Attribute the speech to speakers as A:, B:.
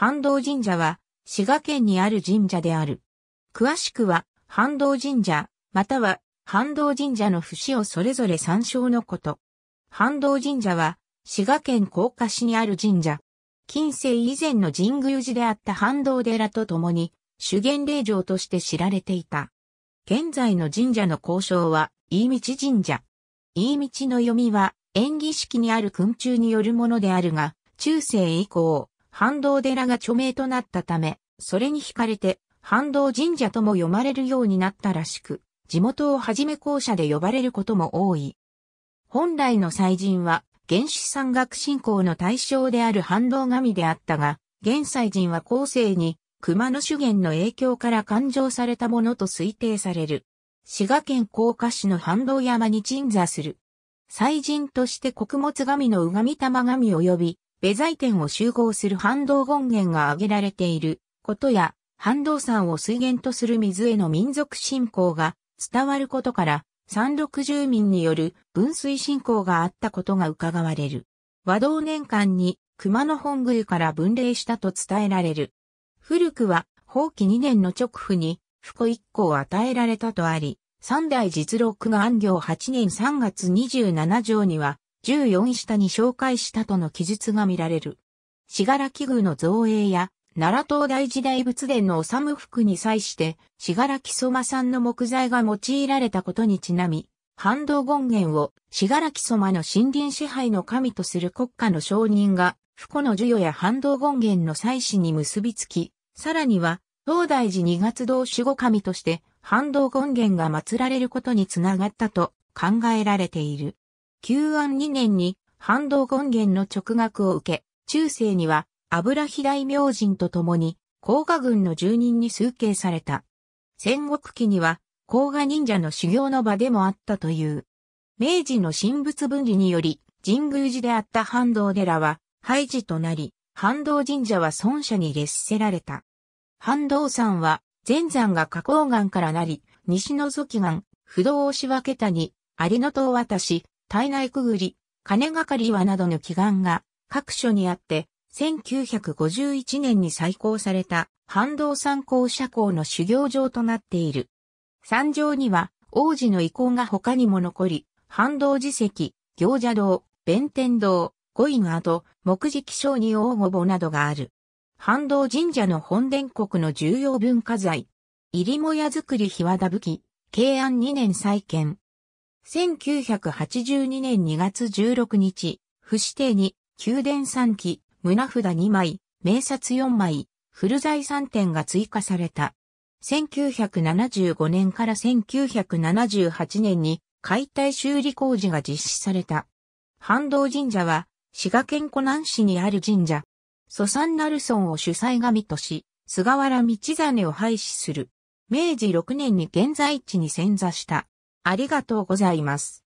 A: 半道神社は、滋賀県にある神社である。詳しくは、半道神社、または、半道神社の節をそれぞれ参照のこと。半道神社は、滋賀県甲賀市にある神社。近世以前の神宮寺であった半道寺と共に、主元霊場として知られていた。現在の神社の交渉は、飯道神社。飯道の読みは、演技式にある訓中によるものであるが、中世以降、半動寺が著名となったため、それに惹かれて、半動神社とも読まれるようになったらしく、地元をはじめ校舎で呼ばれることも多い。本来の祭神は、原始山岳信仰の対象である半動神であったが、現祭神は後世に、熊野修験の影響から勘定されたものと推定される。滋賀県甲賀市の半動山に鎮座する。祭神として穀物神のうがみ玉神及び、ベザイ点を集合する反動権限が挙げられていることや、反動産を水源とする水への民族信仰が伝わることから、山六住民による分水信仰があったことが伺われる。和道年間に熊野本宮から分霊したと伝えられる。古くは、法規2年の直府に、福一個を与えられたとあり、三代実録が安行8年3月27条には、14下に紹介したとの記述が見られる。信楽宮の造営や、奈良東大時代仏殿の修服に際して、信楽蕎麦さんの木材が用いられたことにちなみ、反動権限を、信楽蕎麦の森林支配の神とする国家の承認が、不の授与や反動権限の祭祀に結びつき、さらには、東大寺二月堂守護神として、反動権限が祀られることにつながったと考えられている。旧安2年に反動権現の直学を受け、中世には油肥大明神と共に、甲賀軍の住人に崇敬された。戦国期には、甲賀忍者の修行の場でもあったという。明治の神仏分離により、神宮寺であった反動寺は、廃寺となり、反動神社は孫社に列せられた。反動山は、前山が花崗岩からなり、西の祖岩、不動を仕分けたに、有野を渡し、体内くぐり、金がかりはなどの祈願が各所にあって、1951年に再興された半導参考社校の修行場となっている。山上には王子の遺構が他にも残り、半導寺跡、行者堂、弁天堂、五位跡、木磁気象に大御母などがある。半導神社の本殿国の重要文化財。入も屋造り日和田武器、慶安2年再建、1982年2月16日、不指定に、宮殿3機、胸札2枚、名札4枚、古材3点が追加された。1975年から1978年に解体修理工事が実施された。半道神社は滋賀県湖南市にある神社。蘇山なる村を主催神とし、菅原道真を廃止する。明治6年に現在地に潜座した。ありがとうございます。